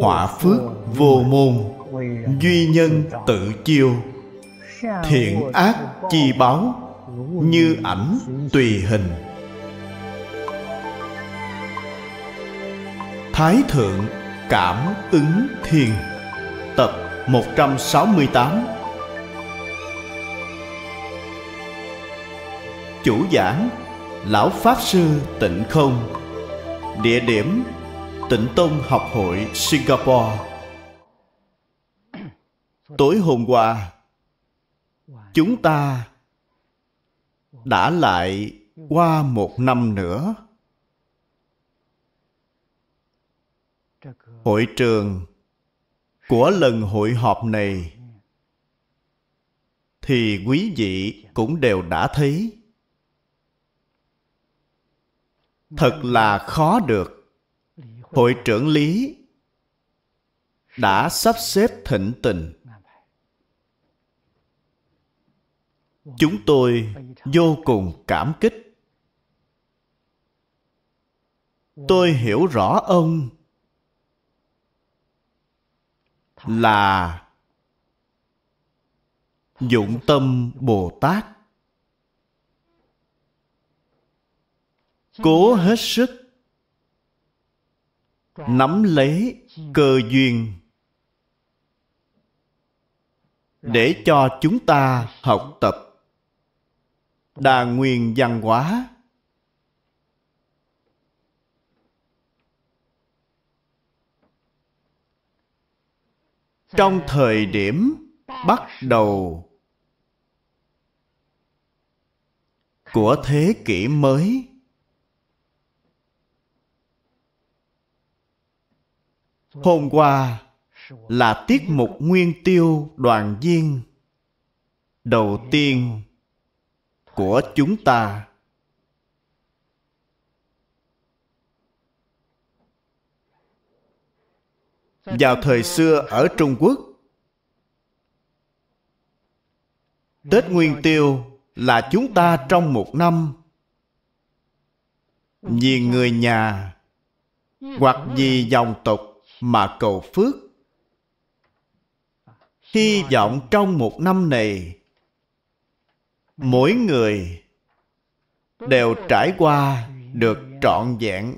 Họa phước vô môn duy nhân tự chiêu thiện ác chi báo như ảnh tùy hình thái thượng cảm ứng thiền tập 168 chủ giảng lão pháp sư tịnh không địa điểm Tịnh Tông Học hội Singapore Tối hôm qua Chúng ta Đã lại qua một năm nữa Hội trường Của lần hội họp này Thì quý vị cũng đều đã thấy Thật là khó được hội trưởng lý đã sắp xếp thịnh tình chúng tôi vô cùng cảm kích tôi hiểu rõ ông là dụng tâm bồ tát cố hết sức nắm lấy cơ duyên để cho chúng ta học tập đa nguyên văn hóa trong thời điểm bắt đầu của thế kỷ mới Hôm qua là tiết mục nguyên tiêu đoàn viên đầu tiên của chúng ta. Vào thời xưa ở Trung Quốc, Tết Nguyên Tiêu là chúng ta trong một năm vì người nhà hoặc vì dòng tộc mà cầu phước. Hy vọng trong một năm này, mỗi người đều trải qua được trọn vẹn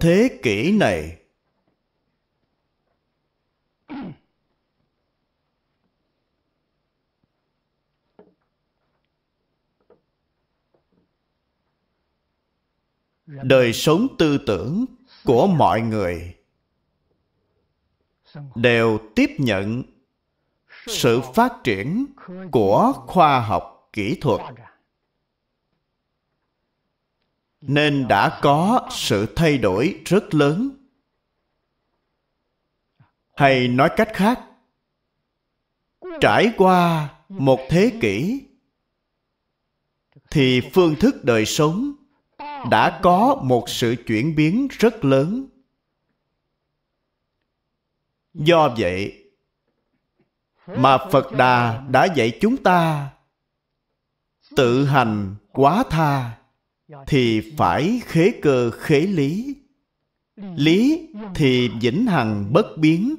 thế kỷ này đời sống tư tưởng của mọi người đều tiếp nhận sự phát triển của khoa học kỹ thuật nên đã có sự thay đổi rất lớn hay nói cách khác trải qua một thế kỷ thì phương thức đời sống đã có một sự chuyển biến rất lớn do vậy mà phật đà đã dạy chúng ta tự hành quá tha thì phải khế cơ khế lý lý thì vĩnh hằng bất biến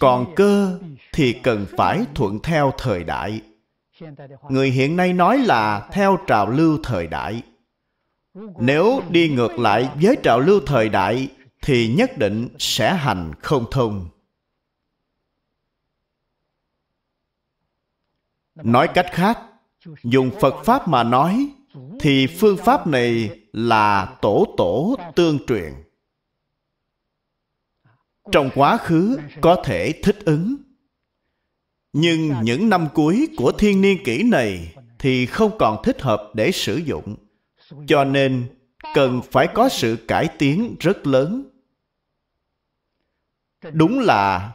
còn cơ thì cần phải thuận theo thời đại người hiện nay nói là theo trào lưu thời đại nếu đi ngược lại với trào lưu thời đại thì nhất định sẽ hành không thông nói cách khác dùng phật pháp mà nói thì phương pháp này là tổ tổ tương truyền trong quá khứ có thể thích ứng nhưng những năm cuối của thiên niên kỷ này thì không còn thích hợp để sử dụng cho nên cần phải có sự cải tiến rất lớn đúng là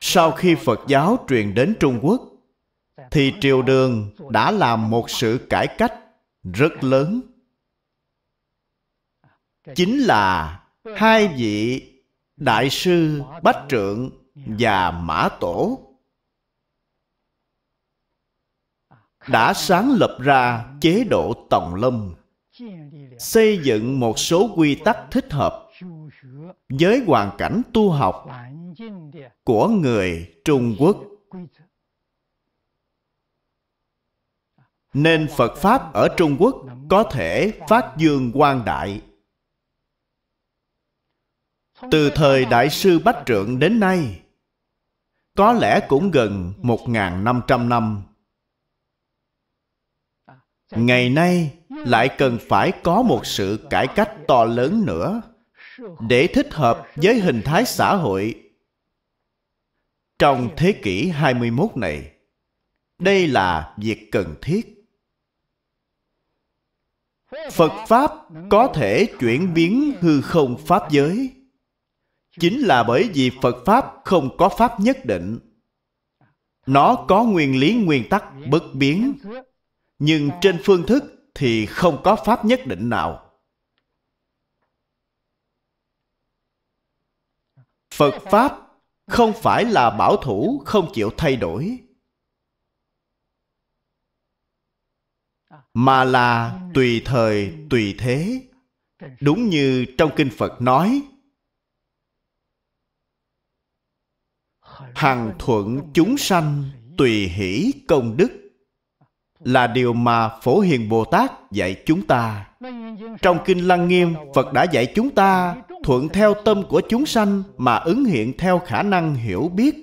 sau khi phật giáo truyền đến trung quốc thì triều đường đã làm một sự cải cách rất lớn chính là hai vị đại sư bách trượng và mã tổ đã sáng lập ra chế độ tòng lâm xây dựng một số quy tắc thích hợp với hoàn cảnh tu học của người trung quốc nên phật pháp ở trung quốc có thể phát dương quang đại từ thời đại sư bách trượng đến nay có lẽ cũng gần 1.500 năm. Ngày nay, lại cần phải có một sự cải cách to lớn nữa để thích hợp với hình thái xã hội trong thế kỷ 21 này. Đây là việc cần thiết. Phật Pháp có thể chuyển biến hư không Pháp giới. Chính là bởi vì Phật Pháp không có Pháp nhất định. Nó có nguyên lý nguyên tắc bất biến. Nhưng trên phương thức thì không có pháp nhất định nào. Phật Pháp không phải là bảo thủ không chịu thay đổi mà là tùy thời tùy thế đúng như trong kinh phật nói hằng thuận chúng sanh tùy hỷ công đức là điều mà Phổ Hiền Bồ Tát dạy chúng ta. Trong Kinh Lăng Nghiêm, Phật đã dạy chúng ta thuận theo tâm của chúng sanh mà ứng hiện theo khả năng hiểu biết.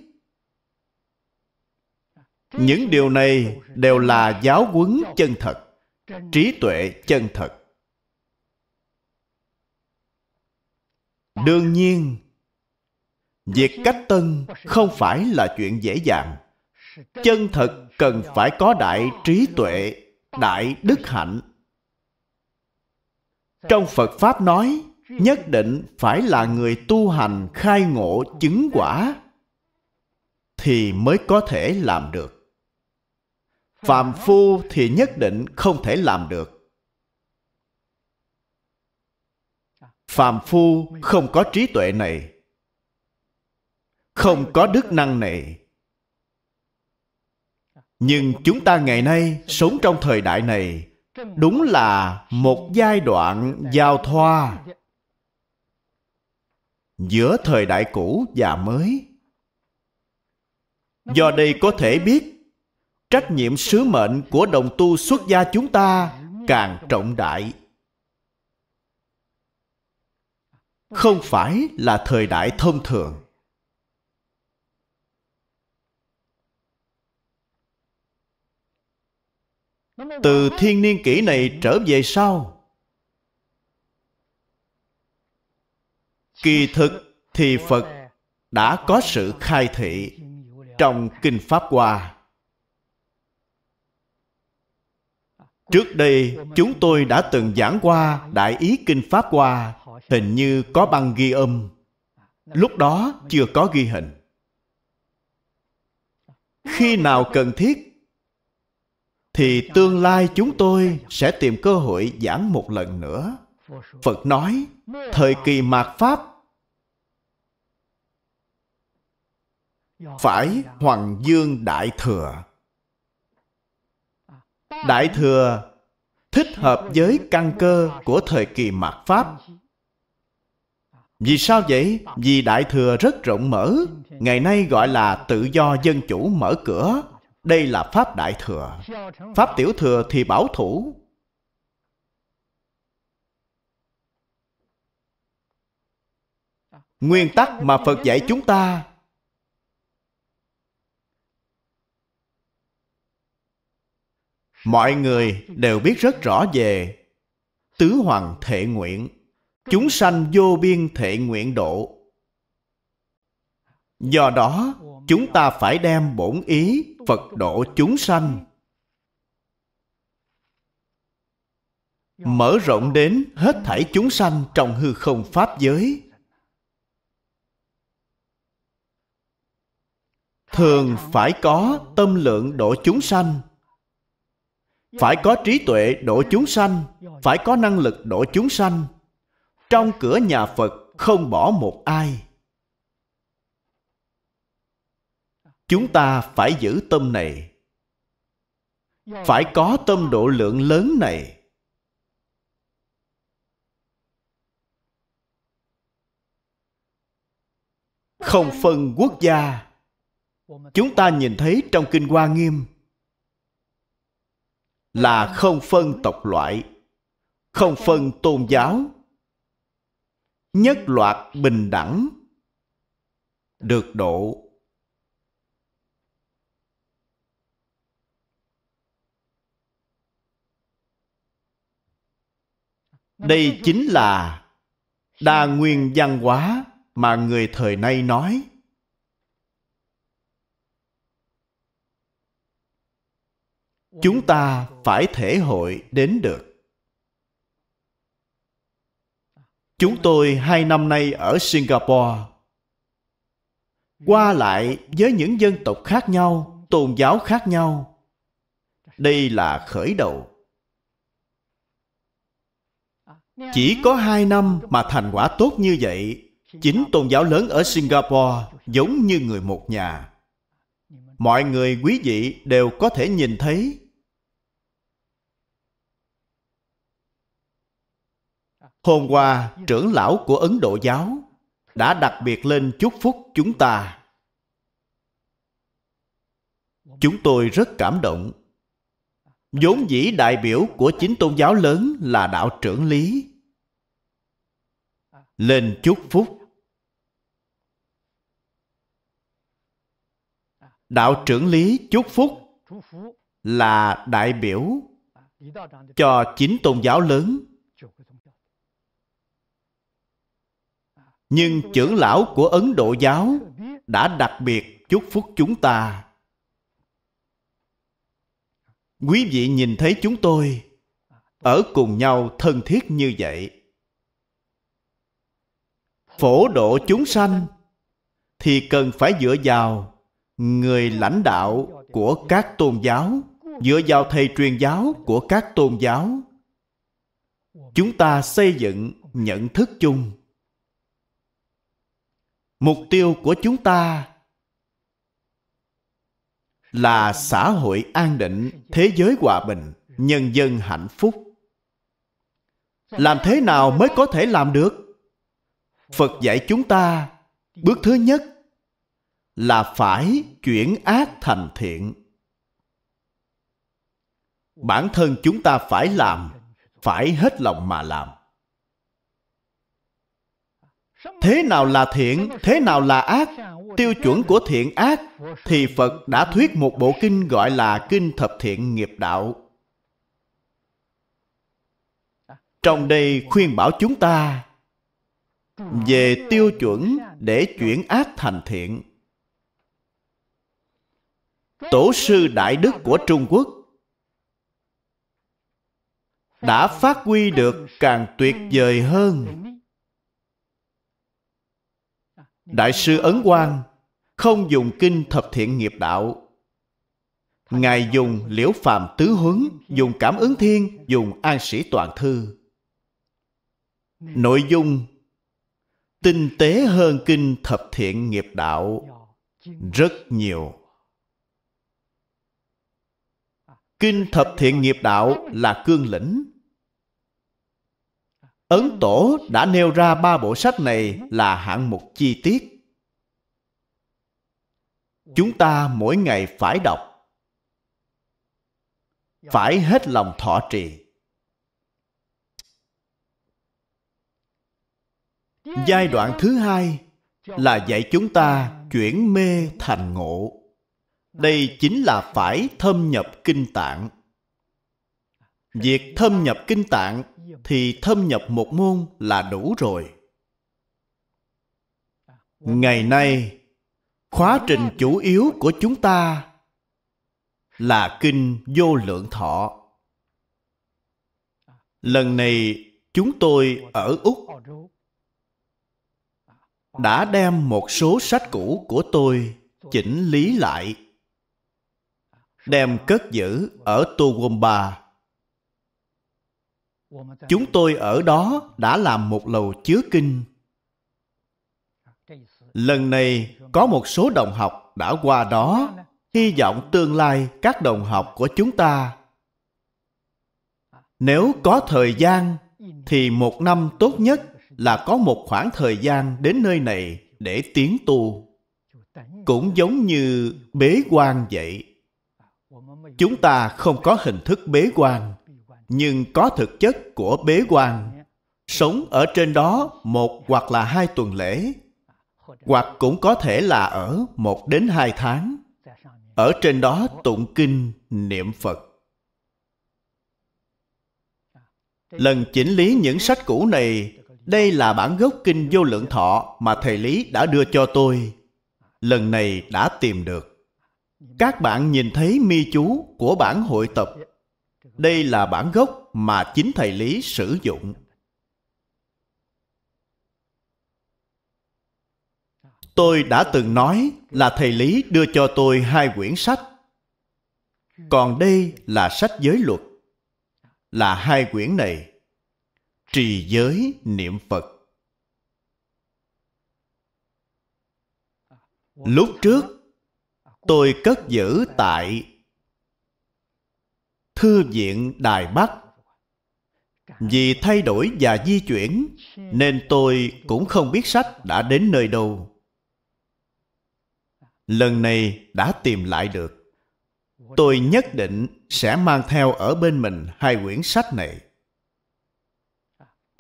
Những điều này đều là giáo huấn chân thật, trí tuệ chân thật. Đương nhiên, việc cách tân không phải là chuyện dễ dàng chân thật cần phải có đại trí tuệ đại đức hạnh trong phật pháp nói nhất định phải là người tu hành khai ngộ chứng quả thì mới có thể làm được phàm phu thì nhất định không thể làm được phàm phu không có trí tuệ này không có đức năng này nhưng chúng ta ngày nay sống trong thời đại này đúng là một giai đoạn giao thoa giữa thời đại cũ và mới do đây có thể biết trách nhiệm sứ mệnh của đồng tu xuất gia chúng ta càng trọng đại không phải là thời đại thông thường từ thiên niên kỷ này trở về sau kỳ thực thì phật đã có sự khai thị trong kinh pháp hoa trước đây chúng tôi đã từng giảng qua đại ý kinh pháp hoa hình như có băng ghi âm lúc đó chưa có ghi hình khi nào cần thiết thì tương lai chúng tôi sẽ tìm cơ hội giảng một lần nữa phật nói thời kỳ mạt pháp phải hoàng dương đại thừa đại thừa thích hợp với căn cơ của thời kỳ mạt pháp vì sao vậy vì đại thừa rất rộng mở ngày nay gọi là tự do dân chủ mở cửa đây là Pháp Đại Thừa. Pháp Tiểu Thừa thì bảo thủ. Nguyên tắc mà Phật dạy chúng ta mọi người đều biết rất rõ về tứ hoàng thệ nguyện chúng sanh vô biên thệ nguyện độ do đó chúng ta phải đem bổn ý phật độ chúng sanh mở rộng đến hết thảy chúng sanh trong hư không pháp giới thường phải có tâm lượng độ chúng sanh phải có trí tuệ độ chúng sanh phải có năng lực độ chúng sanh trong cửa nhà phật không bỏ một ai chúng ta phải giữ tâm này phải có tâm độ lượng lớn này không phân quốc gia chúng ta nhìn thấy trong kinh hoa nghiêm là không phân tộc loại không phân tôn giáo nhất loạt bình đẳng được độ đây chính là đa nguyên văn hóa mà người thời nay nói chúng ta phải thể hội đến được chúng tôi hai năm nay ở singapore qua lại với những dân tộc khác nhau tôn giáo khác nhau đây là khởi đầu Chỉ có hai năm mà thành quả tốt như vậy Chính tôn giáo lớn ở Singapore giống như người một nhà Mọi người quý vị đều có thể nhìn thấy Hôm qua, trưởng lão của Ấn Độ giáo đã đặc biệt lên chúc phúc chúng ta. Chúng tôi rất cảm động. vốn dĩ đại biểu của chính tôn giáo lớn là đạo trưởng lý lên chúc phúc đạo trưởng lý chúc phúc là đại biểu cho chính tôn giáo lớn nhưng trưởng lão của ấn độ giáo đã đặc biệt chúc phúc chúng ta quý vị nhìn thấy chúng tôi ở cùng nhau thân thiết như vậy phổ độ chúng sanh thì cần phải dựa vào người lãnh đạo của các tôn giáo dựa vào thầy truyền giáo của các tôn giáo chúng ta xây dựng nhận thức chung mục tiêu của chúng ta là xã hội an định thế giới hòa bình nhân dân hạnh phúc làm thế nào mới có thể làm được phật dạy chúng ta bước thứ nhất là phải chuyển ác thành thiện bản thân chúng ta phải làm phải hết lòng mà làm thế nào là thiện thế nào là ác tiêu chuẩn của thiện ác thì phật đã thuyết một bộ kinh gọi là kinh thập thiện nghiệp đạo trong đây khuyên bảo chúng ta về tiêu chuẩn để chuyển ác thành thiện tổ sư đại đức của trung quốc đã phát huy được càng tuyệt vời hơn đại sư ấn quang không dùng kinh thập thiện nghiệp đạo ngài dùng liễu phàm tứ huấn dùng cảm ứng thiên dùng an sĩ toàn thư nội dung tinh tế hơn kinh thập thiện nghiệp đạo rất nhiều kinh thập thiện nghiệp đạo là cương lĩnh ấn tổ đã nêu ra ba bộ sách này là hạng mục chi tiết chúng ta mỗi ngày phải đọc phải hết lòng thọ trì giai đoạn thứ hai là dạy chúng ta chuyển mê thành ngộ đây chính là phải thâm nhập kinh tạng việc thâm nhập kinh tạng thì thâm nhập một môn là đủ rồi ngày nay khóa trình chủ yếu của chúng ta là kinh vô lượng thọ lần này chúng tôi ở úc đã đem một số sách cũ của tôi chỉnh lý lại đem cất giữ ở Togomba. Chúng tôi ở đó đã làm một lầu chứa kinh. Lần này có một số đồng học đã qua đó. Hy vọng tương lai các đồng học của chúng ta nếu có thời gian thì một năm tốt nhất là có một khoảng thời gian đến nơi này để tiến tu cũng giống như bế quan vậy chúng ta không có hình thức bế quan nhưng có thực chất của bế quan sống ở trên đó một hoặc là hai tuần lễ hoặc cũng có thể là ở một đến hai tháng ở trên đó tụng kinh niệm phật lần chỉnh lý những sách cũ này đây là bản gốc kinh vô lượng thọ mà thầy Lý đã đưa cho tôi. Lần này đã tìm được. Các bạn nhìn thấy mi chú của bản hội tập. Đây là bản gốc mà chính thầy Lý sử dụng. Tôi đã từng nói là thầy Lý đưa cho tôi hai quyển sách. Còn đây là sách giới luật. Là hai quyển này trì giới niệm Phật. Lúc trước, tôi cất giữ tại Thư viện Đài Bắc. Vì thay đổi và di chuyển, nên tôi cũng không biết sách đã đến nơi đâu. Lần này đã tìm lại được. Tôi nhất định sẽ mang theo ở bên mình hai quyển sách này.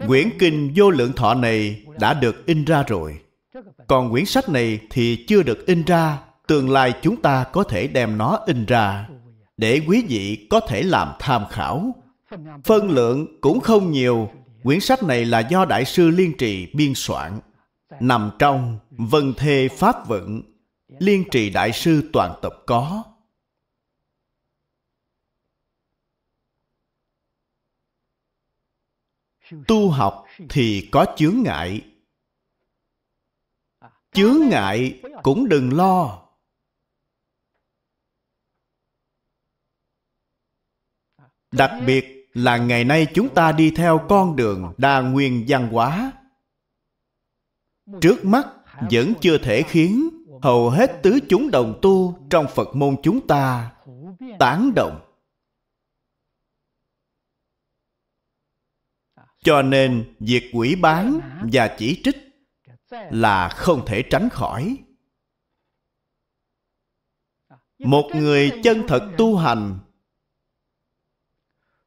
Quyển kinh vô lượng thọ này đã được in ra rồi. Còn quyển sách này thì chưa được in ra. Tương lai chúng ta có thể đem nó in ra để quý vị có thể làm tham khảo. Phân lượng cũng không nhiều. Quyển sách này là do Đại sư Liên Trì biên soạn. Nằm trong Vân Thê Pháp Vận Liên Trì Đại sư Toàn Tập có tu học thì có chướng ngại chướng ngại cũng đừng lo đặc biệt là ngày nay chúng ta đi theo con đường đa nguyên văn hóa trước mắt vẫn chưa thể khiến hầu hết tứ chúng đồng tu trong phật môn chúng ta tán động cho nên việc quỷ bán và chỉ trích là không thể tránh khỏi một người chân thật tu hành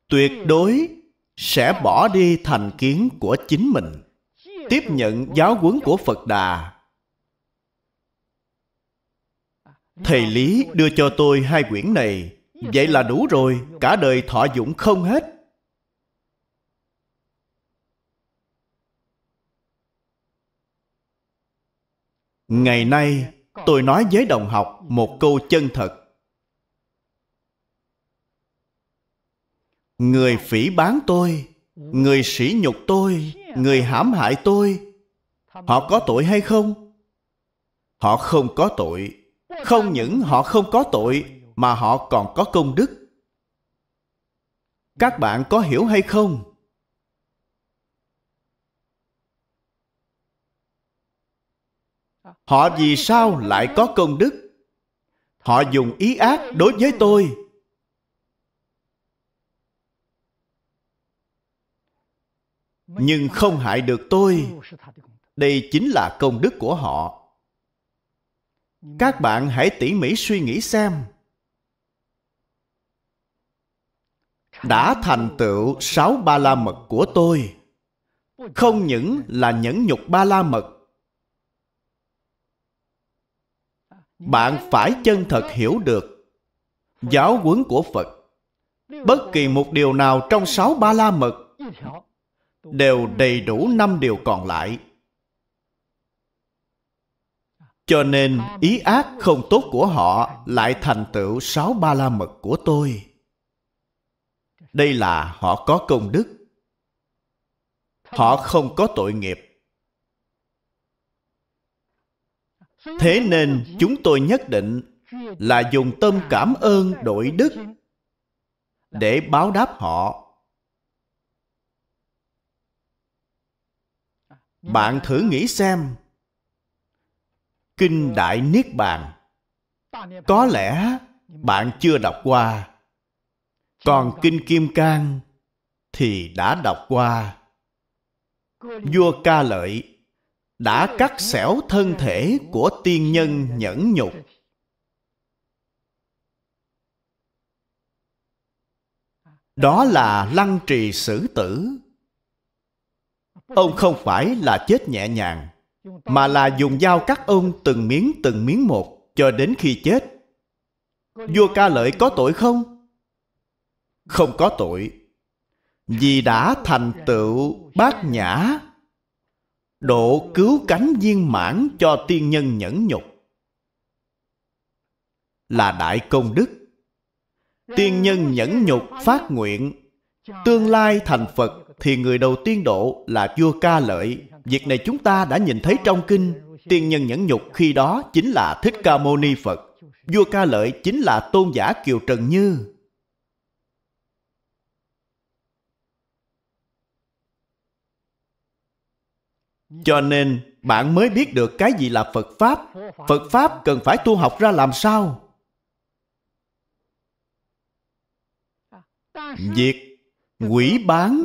tuyệt đối sẽ bỏ đi thành kiến của chính mình tiếp nhận giáo huấn của phật đà thầy lý đưa cho tôi hai quyển này vậy là đủ rồi cả đời thọ dụng không hết ngày nay tôi nói với đồng học một câu chân thật người phỉ bán tôi người sỉ nhục tôi người hãm hại tôi họ có tội hay không họ không có tội không những họ không có tội mà họ còn có công đức các bạn có hiểu hay không họ vì sao lại có công đức họ dùng ý ác đối với tôi nhưng không hại được tôi đây chính là công đức của họ các bạn hãy tỉ mỉ suy nghĩ xem đã thành tựu sáu ba la mật của tôi không những là nhẫn nhục ba la mật bạn phải chân thật hiểu được giáo huấn của Phật. Bất kỳ một điều nào trong sáu ba la mật đều đầy đủ năm điều còn lại. Cho nên ý ác không tốt của họ lại thành tựu sáu ba la mật của tôi. Đây là họ có công đức. Họ không có tội nghiệp. thế nên chúng tôi nhất định là dùng tâm cảm ơn đổi đức để báo đáp họ bạn thử nghĩ xem kinh đại niết bàn có lẽ bạn chưa đọc qua còn kinh kim cang thì đã đọc qua vua ca lợi đã cắt xẻo thân thể của tiên nhân nhẫn nhục đó là lăng trì xử tử ông không phải là chết nhẹ nhàng mà là dùng dao cắt ông từng miếng từng miếng một cho đến khi chết vua ca lợi có tội không không có tội vì đã thành tựu bát nhã độ cứu cánh viên mãn cho tiên nhân nhẫn nhục là đại công đức tiên nhân nhẫn nhục phát nguyện tương lai thành phật thì người đầu tiên độ là vua ca lợi việc này chúng ta đã nhìn thấy trong kinh tiên nhân nhẫn nhục khi đó chính là thích ca mâu ni phật vua ca lợi chính là tôn giả kiều trần như cho nên bạn mới biết được cái gì là phật pháp phật pháp cần phải tu học ra làm sao việc quỷ bán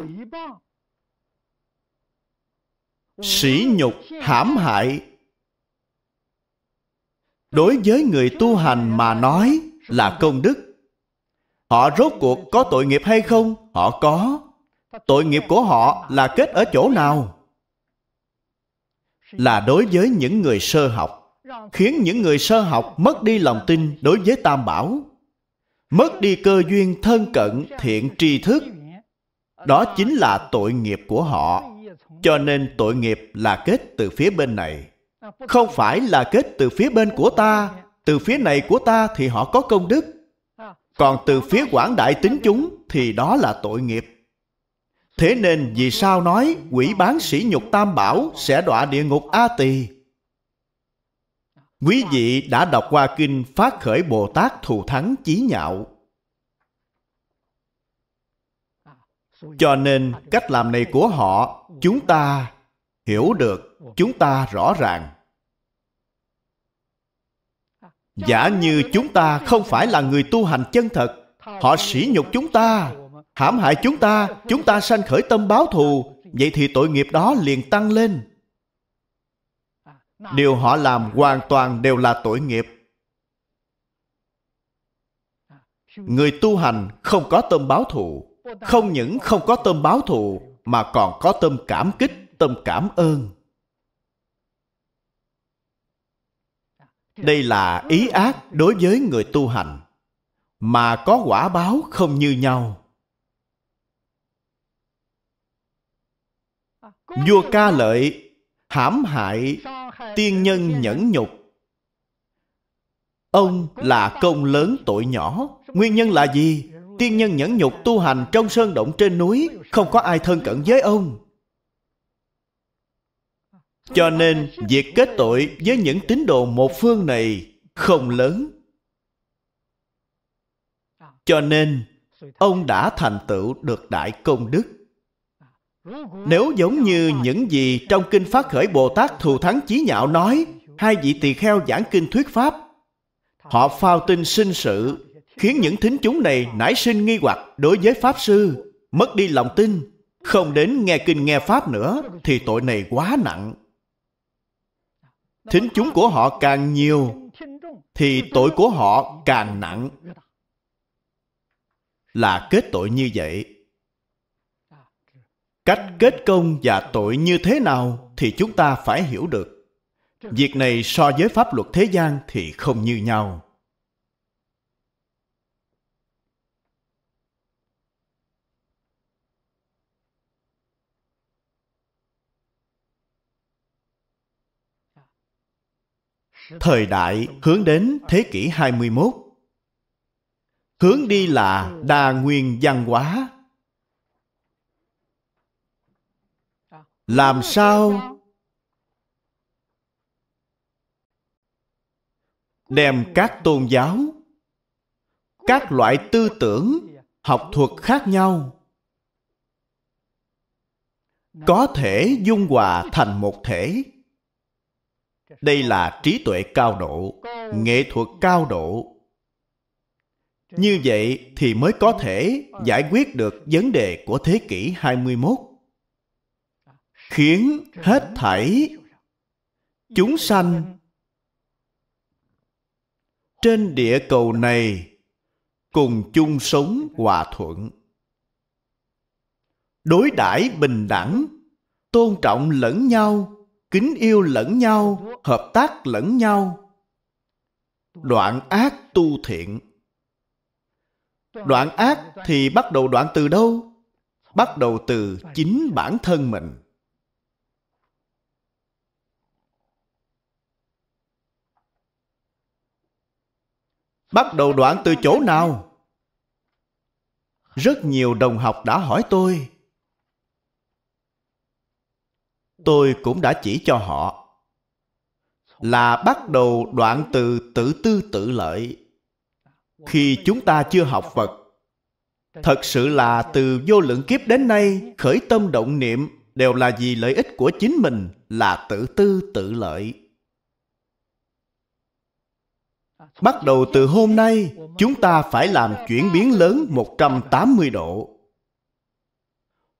sỉ nhục hãm hại đối với người tu hành mà nói là công đức họ rốt cuộc có tội nghiệp hay không họ có tội nghiệp của họ là kết ở chỗ nào là đối với những người sơ học khiến những người sơ học mất đi lòng tin đối với tam bảo mất đi cơ duyên thân cận thiện tri thức đó chính là tội nghiệp của họ cho nên tội nghiệp là kết từ phía bên này không phải là kết từ phía bên của ta từ phía này của ta thì họ có công đức còn từ phía quảng đại tính chúng thì đó là tội nghiệp Thế nên vì sao nói quỷ bán sĩ nhục tam bảo sẽ đọa địa ngục A Tỳ? Quý vị đã đọc qua kinh Phát khởi Bồ Tát Thù Thắng Chí Nhạo. Cho nên cách làm này của họ chúng ta hiểu được, chúng ta rõ ràng. Giả như chúng ta không phải là người tu hành chân thật, họ sỉ nhục chúng ta hãm hại chúng ta, chúng ta sanh khởi tâm báo thù, vậy thì tội nghiệp đó liền tăng lên. Điều họ làm hoàn toàn đều là tội nghiệp. Người tu hành không có tâm báo thù, không những không có tâm báo thù mà còn có tâm cảm kích, tâm cảm ơn. Đây là ý ác đối với người tu hành mà có quả báo không như nhau. vua ca lợi hãm hại tiên nhân nhẫn nhục ông là công lớn tội nhỏ nguyên nhân là gì tiên nhân nhẫn nhục tu hành trong sơn động trên núi không có ai thân cận với ông cho nên việc kết tội với những tín đồ một phương này không lớn cho nên ông đã thành tựu được đại công đức nếu giống như những gì trong Kinh Phát Khởi Bồ Tát Thù Thắng Chí Nhạo nói, hai vị tỳ kheo giảng kinh thuyết Pháp, họ phao tin sinh sự, khiến những thính chúng này nảy sinh nghi hoặc đối với Pháp Sư, mất đi lòng tin, không đến nghe kinh nghe Pháp nữa, thì tội này quá nặng. Thính chúng của họ càng nhiều, thì tội của họ càng nặng. Là kết tội như vậy. Cách kết công và tội như thế nào thì chúng ta phải hiểu được. Việc này so với pháp luật thế gian thì không như nhau. Thời đại hướng đến thế kỷ 21 Hướng đi là đa nguyên văn hóa làm sao đem các tôn giáo các loại tư tưởng học thuật khác nhau có thể dung hòa thành một thể đây là trí tuệ cao độ nghệ thuật cao độ như vậy thì mới có thể giải quyết được vấn đề của thế kỷ 21 khiến hết thảy chúng sanh trên địa cầu này cùng chung sống hòa thuận đối đãi bình đẳng tôn trọng lẫn nhau kính yêu lẫn nhau hợp tác lẫn nhau đoạn ác tu thiện đoạn ác thì bắt đầu đoạn từ đâu bắt đầu từ chính bản thân mình Bắt đầu đoạn từ chỗ nào? Rất nhiều đồng học đã hỏi tôi. Tôi cũng đã chỉ cho họ là bắt đầu đoạn từ tự tư tự lợi. Khi chúng ta chưa học Phật, thật sự là từ vô lượng kiếp đến nay khởi tâm động niệm đều là vì lợi ích của chính mình là tự tư tự lợi Bắt đầu từ hôm nay, chúng ta phải làm chuyển biến lớn 180 độ.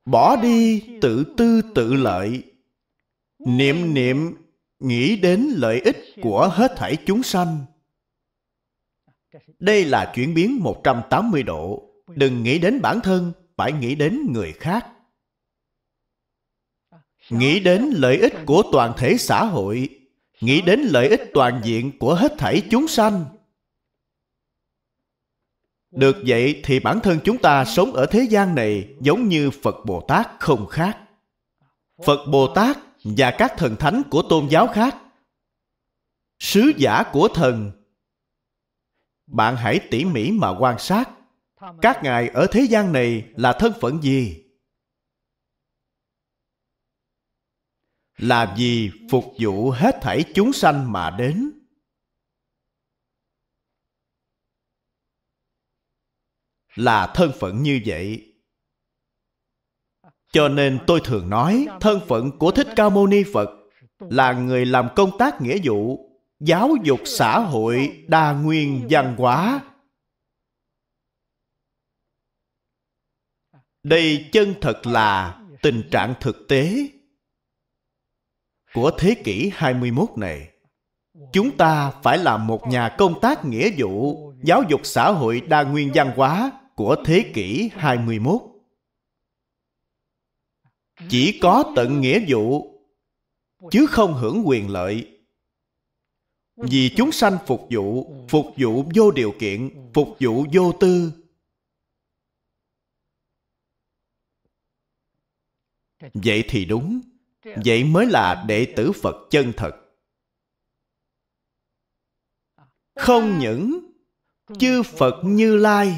Bỏ đi tự tư tự lợi. Niệm niệm nghĩ đến lợi ích của hết thảy chúng sanh. Đây là chuyển biến 180 độ. Đừng nghĩ đến bản thân, phải nghĩ đến người khác. Nghĩ đến lợi ích của toàn thể xã hội nghĩ đến lợi ích toàn diện của hết thảy chúng sanh. Được vậy thì bản thân chúng ta sống ở thế gian này giống như Phật Bồ Tát không khác. Phật Bồ Tát và các thần thánh của tôn giáo khác, sứ giả của thần, bạn hãy tỉ mỉ mà quan sát các ngài ở thế gian này là thân phận gì là vì phục vụ hết thảy chúng sanh mà đến là thân phận như vậy cho nên tôi thường nói thân phận của thích ca mâu ni phật là người làm công tác nghĩa vụ giáo dục xã hội đa nguyên văn hóa đây chân thật là tình trạng thực tế của thế kỷ 21 này. Chúng ta phải là một nhà công tác nghĩa vụ giáo dục xã hội đa nguyên văn hóa của thế kỷ 21. Chỉ có tận nghĩa vụ chứ không hưởng quyền lợi vì chúng sanh phục vụ phục vụ vô điều kiện phục vụ vô tư vậy thì đúng vậy mới là đệ tử phật chân thật không những chư phật như lai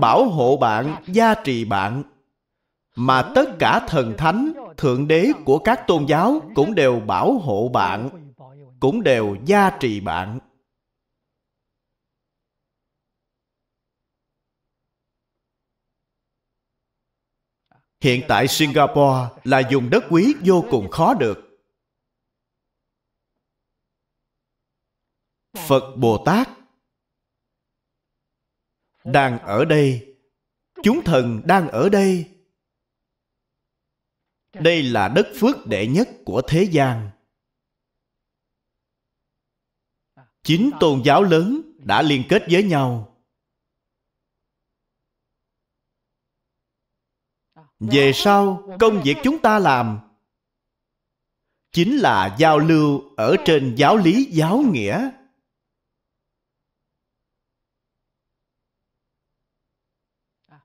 bảo hộ bạn gia trì bạn mà tất cả thần thánh thượng đế của các tôn giáo cũng đều bảo hộ bạn cũng đều gia trì bạn hiện tại singapore là dùng đất quý vô cùng khó được phật bồ tát đang ở đây chúng thần đang ở đây đây là đất phước đệ nhất của thế gian chín tôn giáo lớn đã liên kết với nhau về sau công việc chúng ta làm chính là giao lưu ở trên giáo lý giáo nghĩa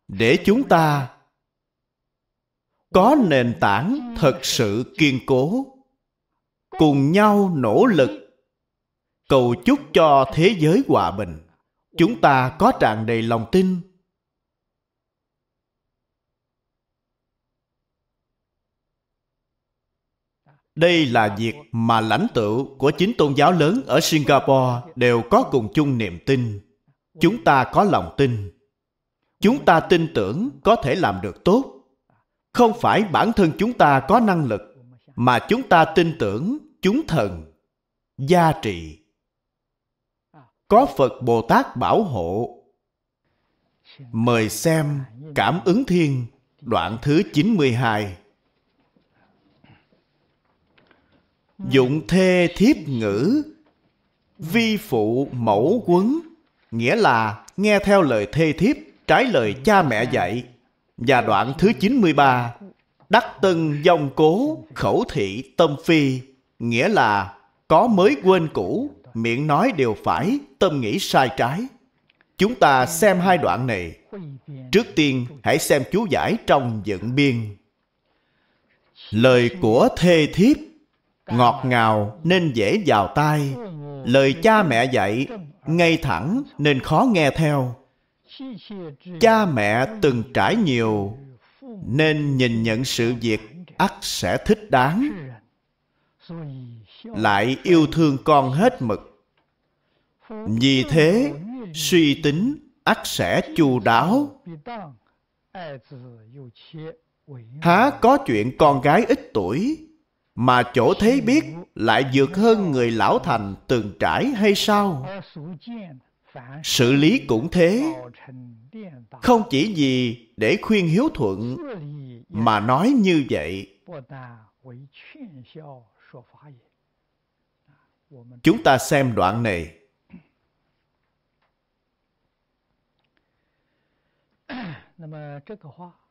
để chúng ta có nền tảng thật sự kiên cố cùng nhau nỗ lực cầu chúc cho thế giới hòa bình chúng ta có tràn đầy lòng tin Đây là việc mà lãnh tụ của chính tôn giáo lớn ở Singapore đều có cùng chung niềm tin. Chúng ta có lòng tin. Chúng ta tin tưởng có thể làm được tốt. Không phải bản thân chúng ta có năng lực, mà chúng ta tin tưởng chúng thần, gia trị. Có Phật Bồ Tát bảo hộ. Mời xem Cảm ứng Thiên, đoạn thứ 92. Dụng thê thiếp ngữ Vi phụ mẫu quấn Nghĩa là nghe theo lời thê thiếp Trái lời cha mẹ dạ. dạy Và đoạn thứ 93 Đắc tân dòng cố Khẩu thị tâm phi Nghĩa là có mới quên cũ Miệng nói đều phải Tâm nghĩ sai trái Chúng ta xem hai đoạn này Trước tiên hãy xem chú giải trong dựng biên Lời của thê thiếp ngọt ngào nên dễ vào tai lời cha mẹ dạy ngay thẳng nên khó nghe theo cha mẹ từng trải nhiều nên nhìn nhận sự việc ắt sẽ thích đáng lại yêu thương con hết mực vì thế suy tính ắt sẽ chu đáo há có chuyện con gái ít tuổi mà chỗ thế biết lại vượt hơn người lão thành từng trải hay sao? Sự lý cũng thế, không chỉ vì để khuyên hiếu thuận mà nói như vậy. Chúng ta xem đoạn này.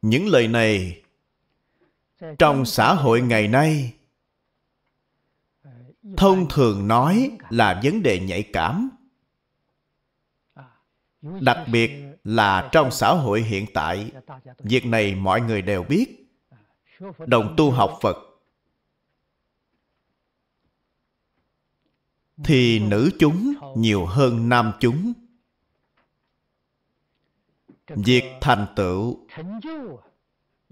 Những lời này trong xã hội ngày nay thông thường nói là vấn đề nhạy cảm à, đặc biệt là trong xã hội hiện tại việc này mọi người đều biết à, đồng tu học phật thì nữ chúng nhiều hơn nam chúng việc thành tựu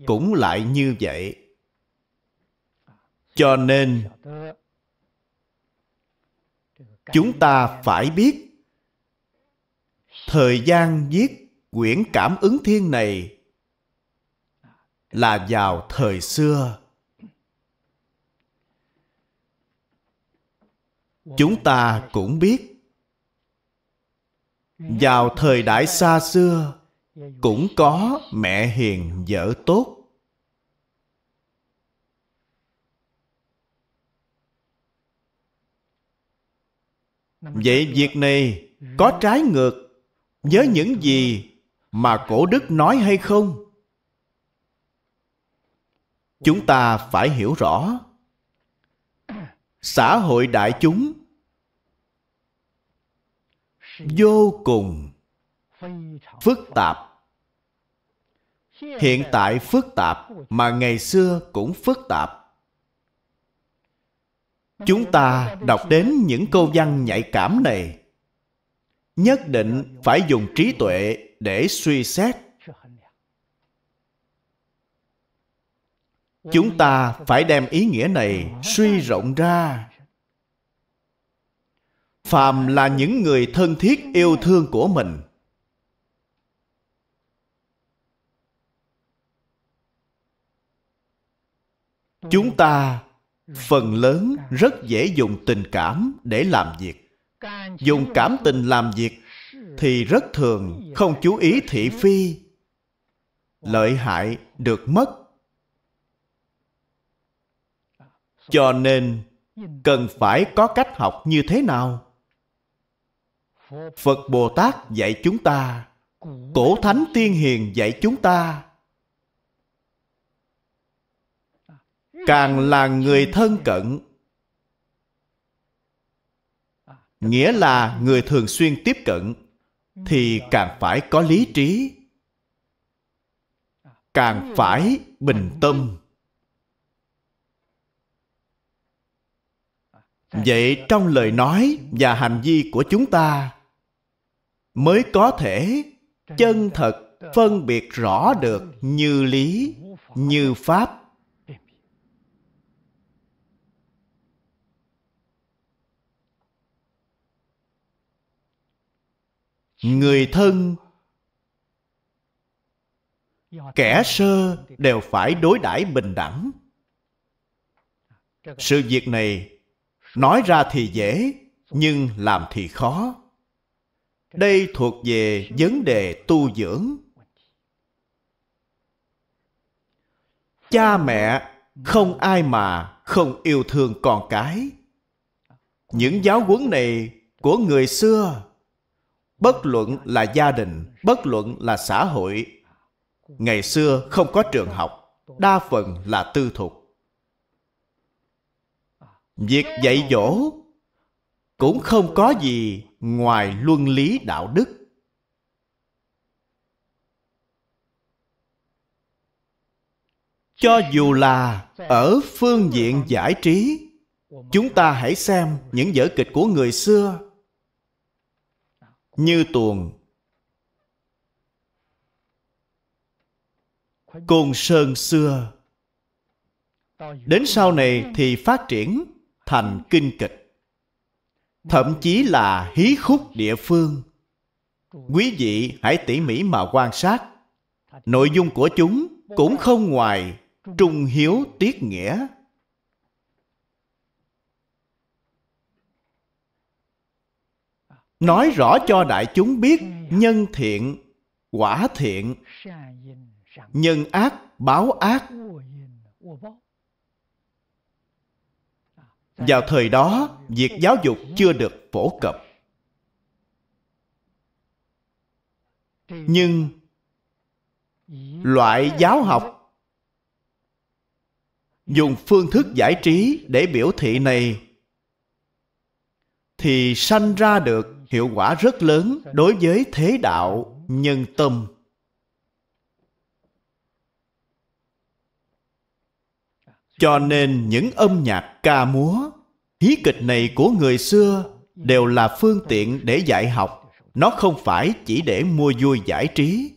cũng lại như vậy à, cho nên chúng ta phải biết thời gian viết quyển cảm ứng thiên này là vào thời xưa chúng ta cũng biết vào thời đại xa xưa cũng có mẹ hiền vợ tốt vậy việc này ừ. có trái ngược với những gì mà cổ đức nói hay không chúng ta phải hiểu rõ xã hội đại chúng vô cùng phức tạp hiện tại phức tạp mà ngày xưa cũng phức tạp chúng ta đọc đến những câu văn nhạy cảm này nhất định phải dùng trí tuệ để suy xét chúng ta phải đem ý nghĩa này suy rộng ra phàm là những người thân thiết yêu thương của mình chúng ta phần lớn rất dễ dùng tình cảm để làm việc dùng cảm tình làm việc thì rất thường không chú ý thị phi lợi hại được mất cho nên cần phải có cách học như thế nào phật bồ tát dạy chúng ta cổ thánh tiên hiền dạy chúng ta càng là người thân cận nghĩa là người thường xuyên tiếp cận thì càng phải có lý trí càng phải bình tâm vậy trong lời nói và hành vi của chúng ta mới có thể chân thật phân biệt rõ được như lý như pháp người thân kẻ sơ đều phải đối đãi bình đẳng sự việc này nói ra thì dễ nhưng làm thì khó đây thuộc về vấn đề tu dưỡng cha mẹ không ai mà không yêu thương con cái những giáo huấn này của người xưa bất luận là gia đình bất luận là xã hội ngày xưa không có trường học đa phần là tư thục việc dạy dỗ cũng không có gì ngoài luân lý đạo đức cho dù là ở phương diện giải trí chúng ta hãy xem những vở kịch của người xưa như tuồng côn sơn xưa đến sau này thì phát triển thành kinh kịch thậm chí là hí khúc địa phương quý vị hãy tỉ mỉ mà quan sát nội dung của chúng cũng không ngoài trung hiếu tiết nghĩa nói rõ cho đại chúng biết nhân thiện quả thiện nhân ác báo ác vào thời đó việc giáo dục chưa được phổ cập nhưng loại giáo học dùng phương thức giải trí để biểu thị này thì sanh ra được hiệu quả rất lớn đối với thế đạo nhân tâm cho nên những âm nhạc ca múa hí kịch này của người xưa đều là phương tiện để dạy học nó không phải chỉ để mua vui giải trí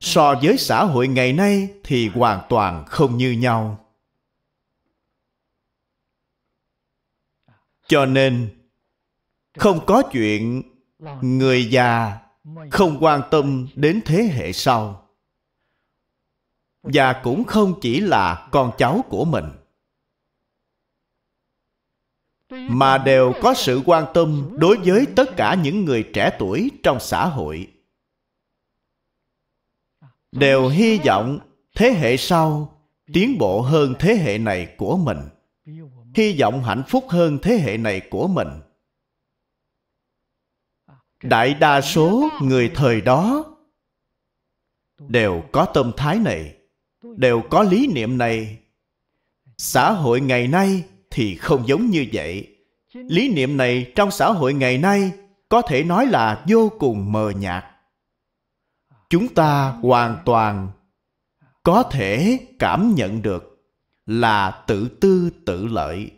so với xã hội ngày nay thì hoàn toàn không như nhau cho nên không có chuyện người già không quan tâm đến thế hệ sau và cũng không chỉ là con cháu của mình mà đều có sự quan tâm đối với tất cả những người trẻ tuổi trong xã hội đều hy vọng thế hệ sau tiến bộ hơn thế hệ này của mình hy vọng hạnh phúc hơn thế hệ này của mình đại đa số người thời đó đều có tâm thái này đều có lý niệm này xã hội ngày nay thì không giống như vậy lý niệm này trong xã hội ngày nay có thể nói là vô cùng mờ nhạt chúng ta hoàn toàn có thể cảm nhận được là tự tư tự lợi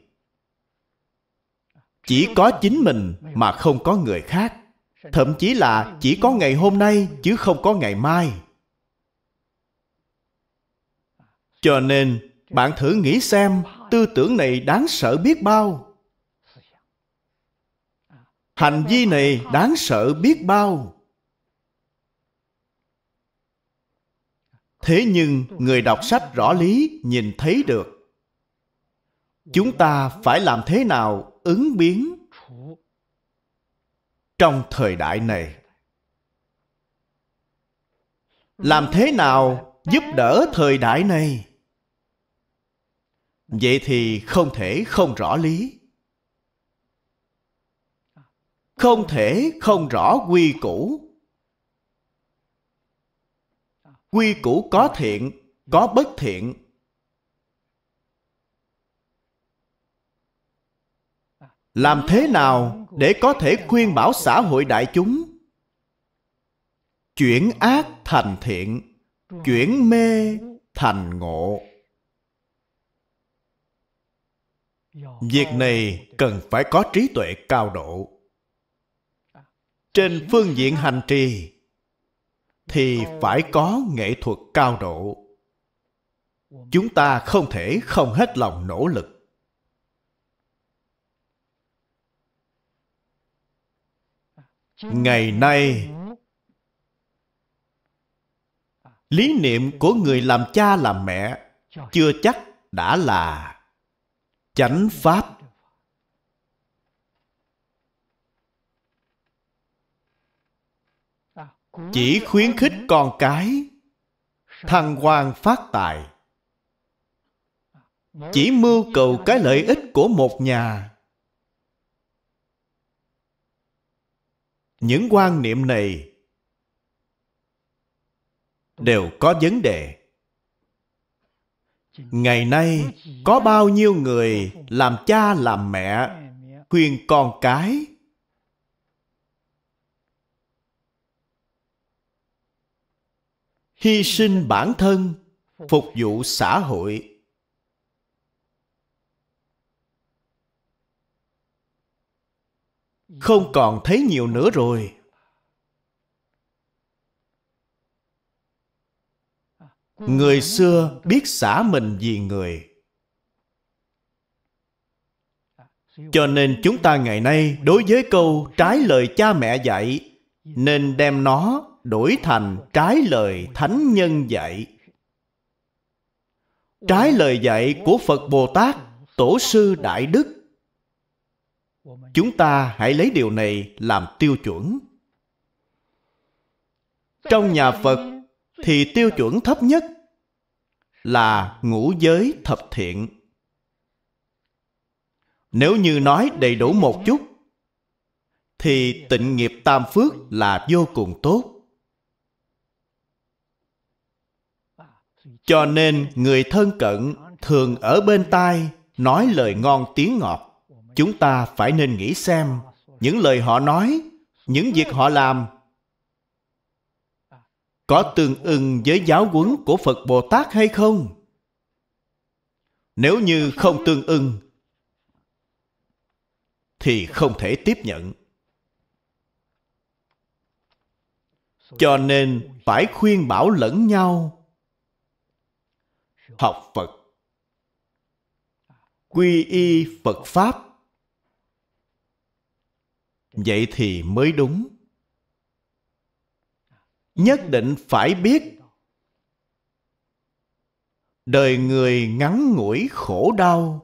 chỉ có chính mình mà không có người khác thậm chí là chỉ có ngày hôm nay chứ không có ngày mai cho nên bạn thử nghĩ xem tư tưởng này đáng sợ biết bao hành vi này đáng sợ biết bao thế nhưng người đọc sách rõ lý nhìn thấy được chúng ta phải làm thế nào ứng biến trong thời đại này ừ. làm thế nào giúp đỡ thời đại này vậy thì không thể không rõ lý không thể không rõ quy củ quy củ có thiện có bất thiện làm thế nào để có thể khuyên bảo xã hội đại chúng chuyển ác thành thiện chuyển mê thành ngộ việc này cần phải có trí tuệ cao độ trên phương diện hành trì thì phải có nghệ thuật cao độ chúng ta không thể không hết lòng nỗ lực ngày nay lý niệm của người làm cha làm mẹ chưa chắc đã là chánh pháp chỉ khuyến khích con cái thăng quan phát tài chỉ mưu cầu cái lợi ích của một nhà những quan niệm này đều có vấn đề ngày nay có bao nhiêu người làm cha làm mẹ khuyên con cái hy sinh bản thân phục vụ xã hội không còn thấy nhiều nữa rồi người xưa biết xả mình vì người cho nên chúng ta ngày nay đối với câu trái lời cha mẹ dạy nên đem nó đổi thành trái lời thánh nhân dạy trái lời dạy của phật bồ tát tổ sư đại đức chúng ta hãy lấy điều này làm tiêu chuẩn trong nhà phật thì tiêu chuẩn thấp nhất là ngũ giới thập thiện nếu như nói đầy đủ một chút thì tịnh nghiệp tam phước là vô cùng tốt cho nên người thân cận thường ở bên tai nói lời ngon tiếng ngọt chúng ta phải nên nghĩ xem những lời họ nói những việc họ làm có tương ưng với giáo huấn của phật bồ tát hay không nếu như không tương ưng thì không thể tiếp nhận cho nên phải khuyên bảo lẫn nhau học phật quy y phật pháp vậy thì mới đúng nhất định phải biết đời người ngắn ngủi khổ đau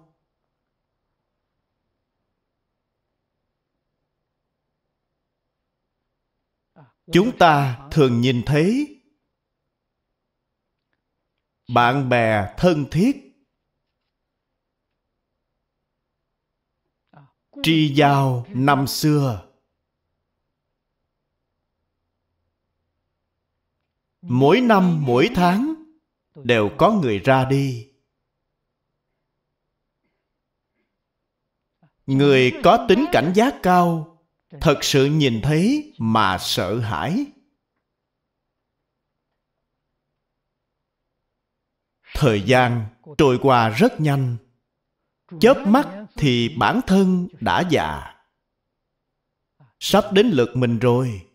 chúng ta thường nhìn thấy bạn bè thân thiết tri giao năm xưa mỗi năm mỗi tháng đều có người ra đi người có tính cảnh giác cao thật sự nhìn thấy mà sợ hãi thời gian trôi qua rất nhanh chớp mắt thì bản thân đã già sắp đến lượt mình rồi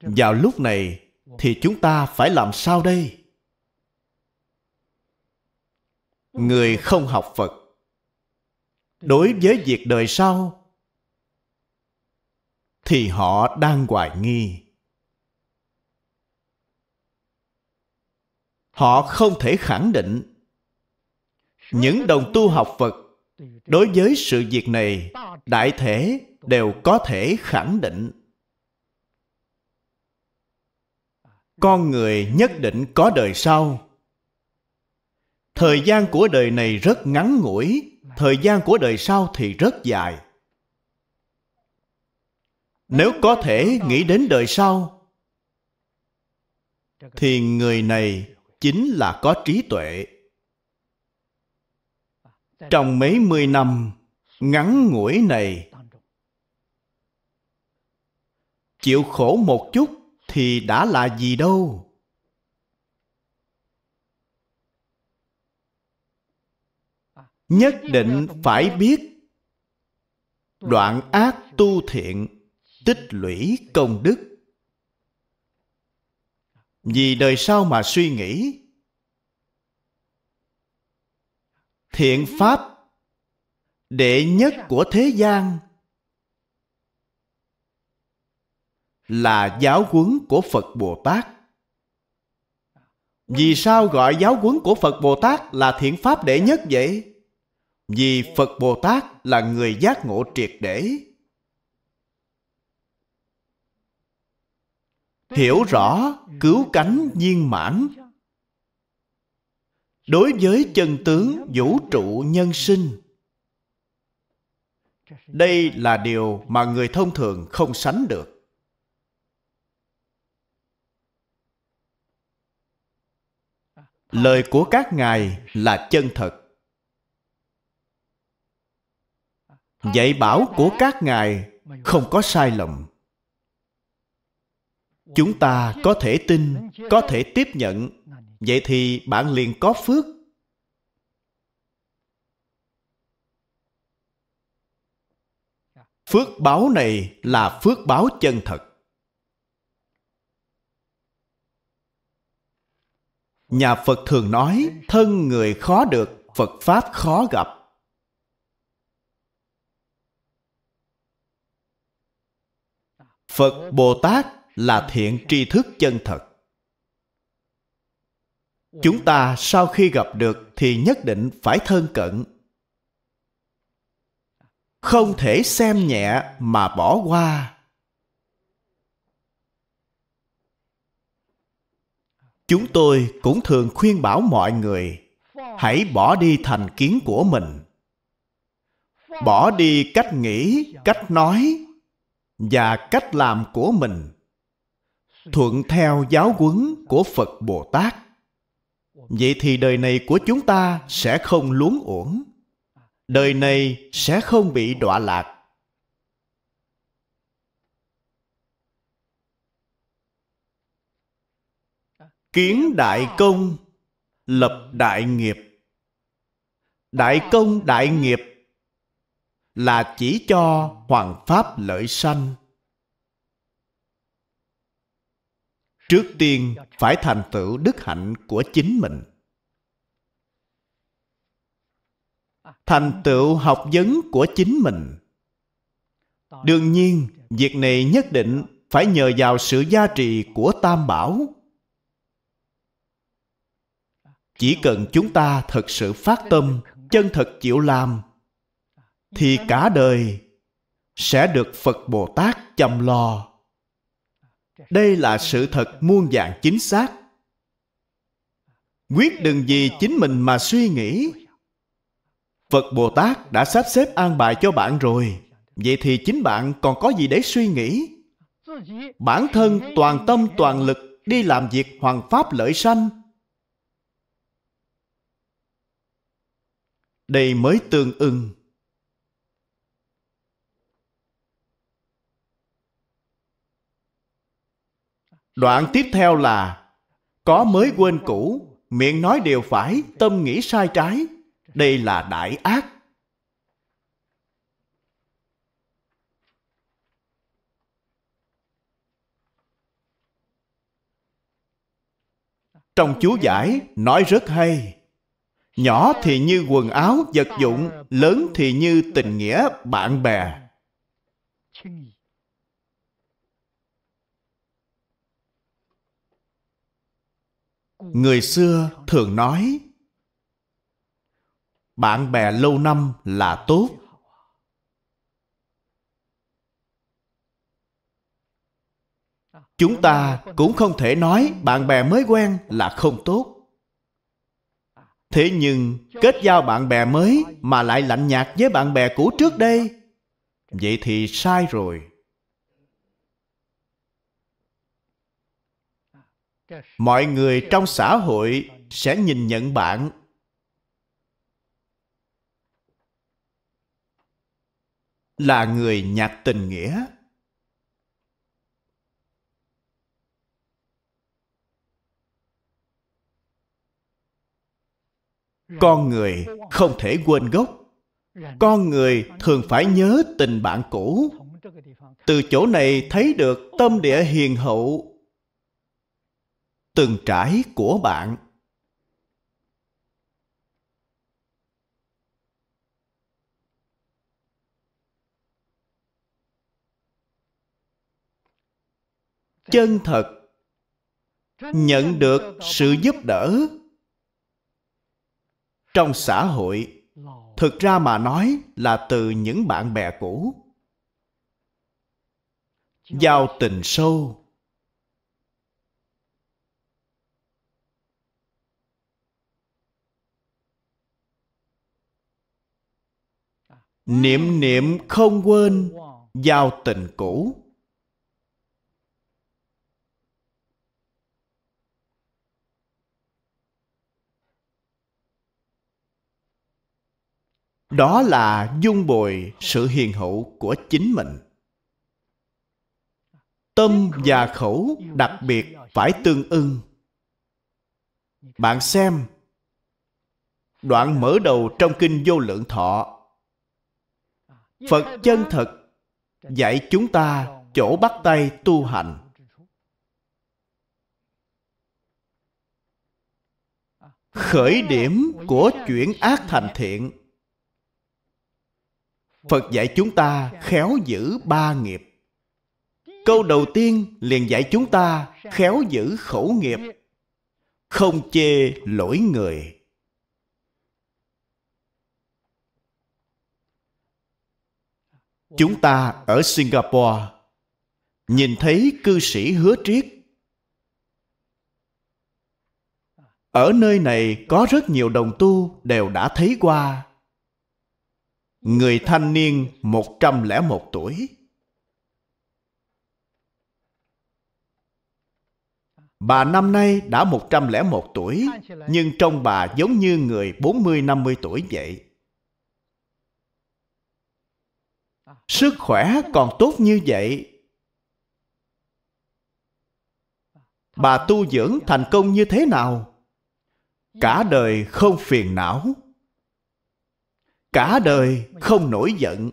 vào lúc này thì chúng ta phải làm sao đây người không học phật đối với việc đời sau thì họ đang hoài nghi họ không thể khẳng định những đồng tu học phật đối với sự việc này đại thể đều có thể khẳng định con người nhất định có đời sau thời gian của đời này rất ngắn ngủi thời gian của đời sau thì rất dài nếu có thể nghĩ đến đời sau thì người này chính là có trí tuệ trong mấy mươi năm ngắn ngủi này chịu khổ một chút thì đã là gì đâu nhất định phải biết đoạn ác tu thiện tích lũy công đức vì đời sau mà suy nghĩ thiện pháp đệ nhất của thế gian là giáo huấn của phật bồ tát vì sao gọi giáo huấn của phật bồ tát là thiện pháp đệ nhất vậy vì phật bồ tát là người giác ngộ triệt để hiểu rõ cứu cánh viên mãn đối với chân tướng vũ trụ nhân sinh đây là điều mà người thông thường không sánh được lời của các ngài là chân thật dạy bảo của các ngài không có sai lầm chúng ta có thể tin có thể tiếp nhận vậy thì bạn liền có phước phước báo này là phước báo chân thật nhà phật thường nói thân người khó được phật pháp khó gặp phật bồ tát là thiện tri thức chân thật chúng ta sau khi gặp được thì nhất định phải thân cận không thể xem nhẹ mà bỏ qua chúng tôi cũng thường khuyên bảo mọi người hãy bỏ đi thành kiến của mình bỏ đi cách nghĩ cách nói và cách làm của mình thuận theo giáo huấn của phật bồ tát vậy thì đời này của chúng ta sẽ không luống uổng đời này sẽ không bị đọa lạc kiến đại công lập đại nghiệp đại công đại nghiệp là chỉ cho hoàng pháp lợi sanh trước tiên phải thành tựu đức hạnh của chính mình thành tựu học vấn của chính mình đương nhiên việc này nhất định phải nhờ vào sự gia trì của tam bảo chỉ cần chúng ta thật sự phát tâm chân thật chịu làm thì cả đời sẽ được phật bồ tát chăm lo đây là sự thật muôn dạng chính xác quyết đừng vì chính mình mà suy nghĩ phật bồ tát đã sắp xếp an bài cho bạn rồi vậy thì chính bạn còn có gì để suy nghĩ bản thân toàn tâm toàn lực đi làm việc hoàn pháp lợi sanh đây mới tương ưng Đoạn tiếp theo là Có mới quên cũ, miệng nói đều phải, tâm nghĩ sai trái. Đây là đại ác. Trong chú giải nói rất hay Nhỏ thì như quần áo, vật dụng Lớn thì như tình nghĩa, bạn bè người xưa thường nói bạn bè lâu năm là tốt chúng ta cũng không thể nói bạn bè mới quen là không tốt thế nhưng kết giao bạn bè mới mà lại lạnh nhạt với bạn bè cũ trước đây vậy thì sai rồi mọi người trong xã hội sẽ nhìn nhận bạn là người nhạc tình nghĩa con người không thể quên gốc con người thường phải nhớ tình bạn cũ từ chỗ này thấy được tâm địa hiền hậu từng trải của bạn chân thật nhận được sự giúp đỡ trong xã hội thực ra mà nói là từ những bạn bè cũ giao tình sâu niệm niệm không quên giao tình cũ đó là dung bồi sự hiền hậu của chính mình tâm và khẩu đặc biệt phải tương ưng bạn xem đoạn mở đầu trong kinh vô lượng thọ phật chân thật dạy chúng ta chỗ bắt tay tu hành khởi điểm của chuyển ác thành thiện phật dạy chúng ta khéo giữ ba nghiệp câu đầu tiên liền dạy chúng ta khéo giữ khẩu nghiệp không chê lỗi người chúng ta ở singapore nhìn thấy cư sĩ hứa triết ở nơi này có rất nhiều đồng tu đều đã thấy qua người thanh niên 101 tuổi. Bà năm nay đã 101 tuổi, nhưng trong bà giống như người 40-50 tuổi vậy. sức khỏe còn tốt như vậy bà tu dưỡng thành công như thế nào cả đời không phiền não cả đời không nổi giận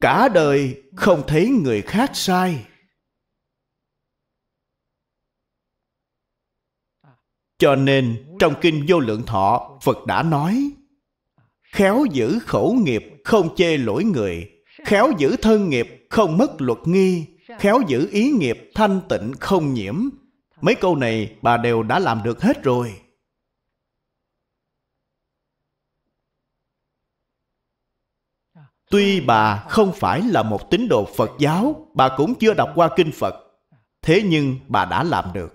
cả đời không thấy người khác sai cho nên trong kinh vô lượng thọ phật đã nói Khéo giữ khẩu nghiệp không chê lỗi người Khéo giữ thân nghiệp không mất luật nghi Khéo giữ ý nghiệp thanh tịnh không nhiễm Mấy câu này bà đều đã làm được hết rồi Tuy bà không phải là một tín đồ Phật giáo Bà cũng chưa đọc qua kinh Phật Thế nhưng bà đã làm được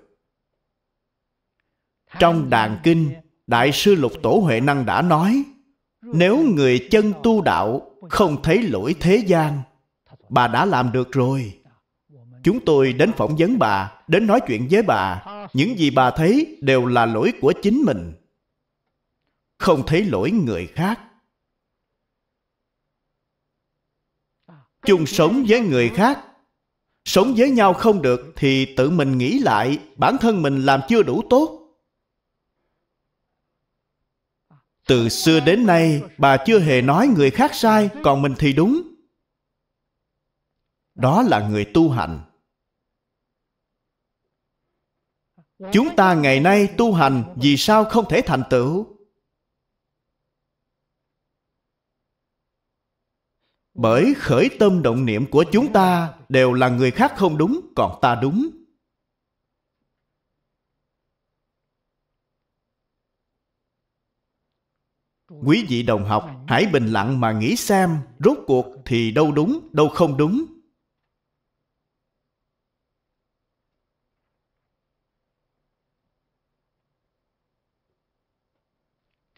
Trong đàn kinh Đại sư Lục Tổ Huệ Năng đã nói nếu người chân tu đạo không thấy lỗi thế gian bà đã làm được rồi chúng tôi đến phỏng vấn bà đến nói chuyện với bà những gì bà thấy đều là lỗi của chính mình không thấy lỗi người khác chung sống với người khác sống với nhau không được thì tự mình nghĩ lại bản thân mình làm chưa đủ tốt từ xưa đến nay bà chưa hề nói người khác sai còn mình thì đúng đó là người tu hành chúng ta ngày nay tu hành vì sao không thể thành tựu bởi khởi tâm động niệm của chúng ta đều là người khác không đúng còn ta đúng quý vị đồng học hãy bình lặng mà nghĩ xem rốt cuộc thì đâu đúng, đâu không đúng.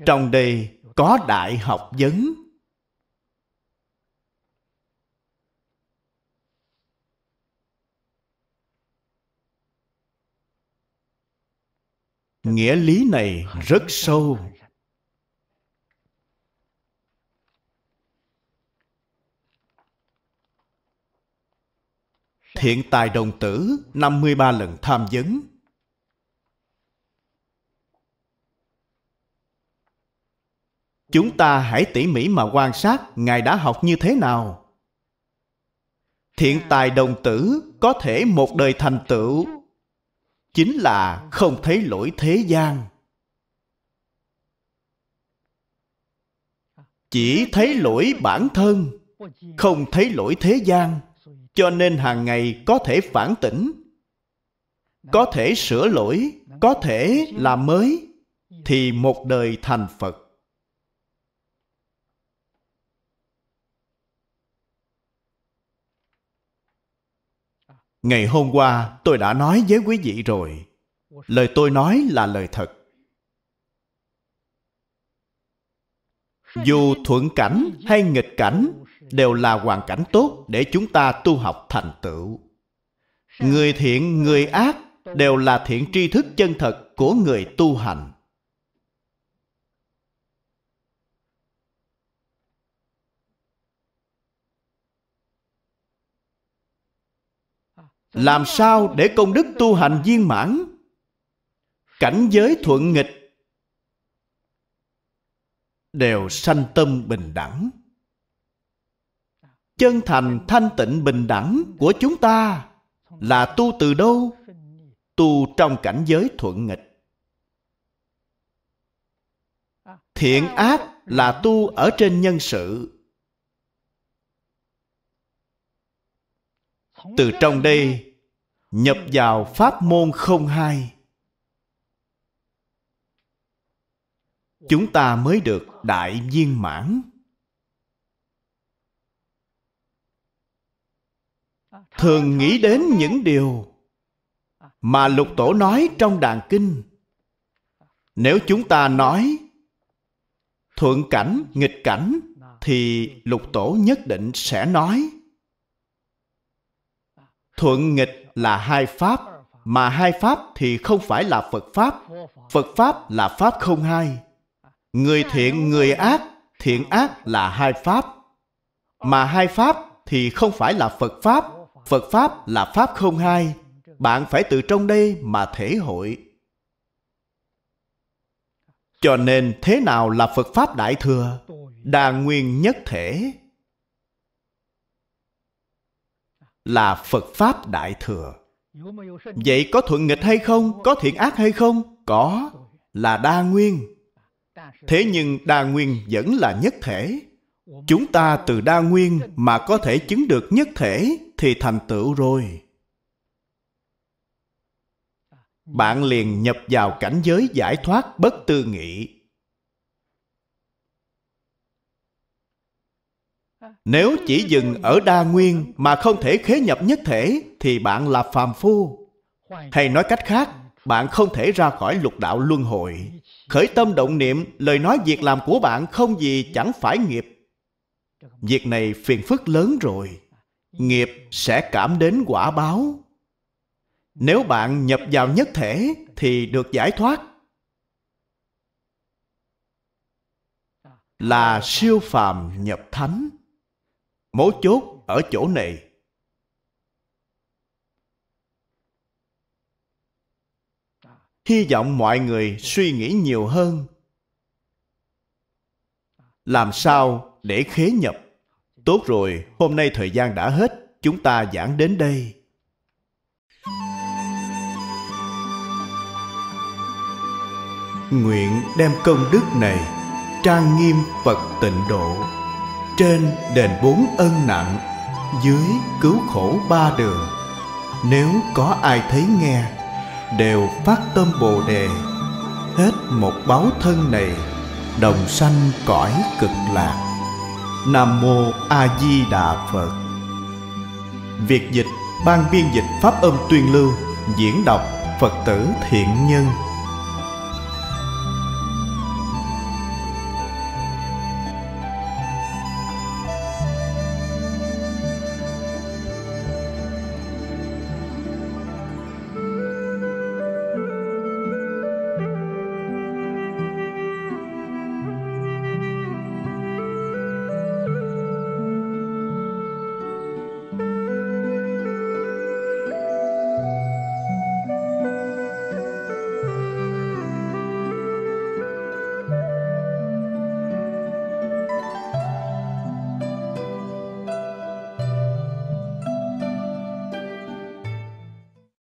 Trong đây có đại học vấn. Nghĩa lý này rất sâu, thiện tài đồng tử 53 lần tham vấn. Chúng ta hãy tỉ mỉ mà quan sát Ngài đã học như thế nào. Thiện tài đồng tử có thể một đời thành tựu chính là không thấy lỗi thế gian. Chỉ thấy lỗi bản thân, không thấy lỗi thế gian cho nên hàng ngày có thể phản tỉnh có thể sửa lỗi có thể làm mới thì một đời thành phật ngày hôm qua tôi đã nói với quý vị rồi lời tôi nói là lời thật dù thuận cảnh hay nghịch cảnh đều là hoàn cảnh tốt để chúng ta tu học thành tựu. Người thiện, người ác đều là thiện tri thức chân thật của người tu hành. Làm sao để công đức tu hành viên mãn? Cảnh giới thuận nghịch đều sanh tâm bình đẳng chân thành thanh tịnh bình đẳng của chúng ta là tu từ đâu tu trong cảnh giới thuận nghịch thiện ác là tu ở trên nhân sự từ trong đây nhập vào pháp môn không hai chúng ta mới được đại viên mãn thường nghĩ đến những điều mà lục tổ nói trong đàn kinh nếu chúng ta nói thuận cảnh nghịch cảnh thì lục tổ nhất định sẽ nói thuận nghịch là hai pháp mà hai pháp thì không phải là phật pháp phật pháp là pháp không hai người thiện người ác thiện ác là hai pháp mà hai pháp thì không phải là phật pháp Phật Pháp là Pháp không hai. Bạn phải từ trong đây mà thể hội. Cho nên thế nào là Phật Pháp Đại Thừa? Đa nguyên nhất thể. Là Phật Pháp Đại Thừa. Vậy có thuận nghịch hay không? Có thiện ác hay không? Có. Là đa nguyên. Thế nhưng đa nguyên vẫn là nhất thể chúng ta từ đa nguyên mà có thể chứng được nhất thể thì thành tựu rồi bạn liền nhập vào cảnh giới giải thoát bất tư nghị nếu chỉ dừng ở đa nguyên mà không thể khế nhập nhất thể thì bạn là phàm phu hay nói cách khác bạn không thể ra khỏi lục đạo luân hồi khởi tâm động niệm lời nói việc làm của bạn không gì chẳng phải nghiệp việc này phiền phức lớn rồi nghiệp sẽ cảm đến quả báo nếu bạn nhập vào nhất thể thì được giải thoát là siêu phàm nhập thánh mấu chốt ở chỗ này hy vọng mọi người suy nghĩ nhiều hơn làm sao để khế nhập. Tốt rồi, hôm nay thời gian đã hết, chúng ta giảng đến đây. Nguyện đem công đức này trang nghiêm Phật tịnh độ, trên đền bốn ân nặng, dưới cứu khổ ba đường. Nếu có ai thấy nghe, đều phát tâm Bồ đề, hết một báo thân này, đồng sanh cõi cực lạc. Nam Mô A Di Đà Phật Việt dịch Ban biên dịch Pháp âm tuyên lưu Diễn đọc Phật tử thiện nhân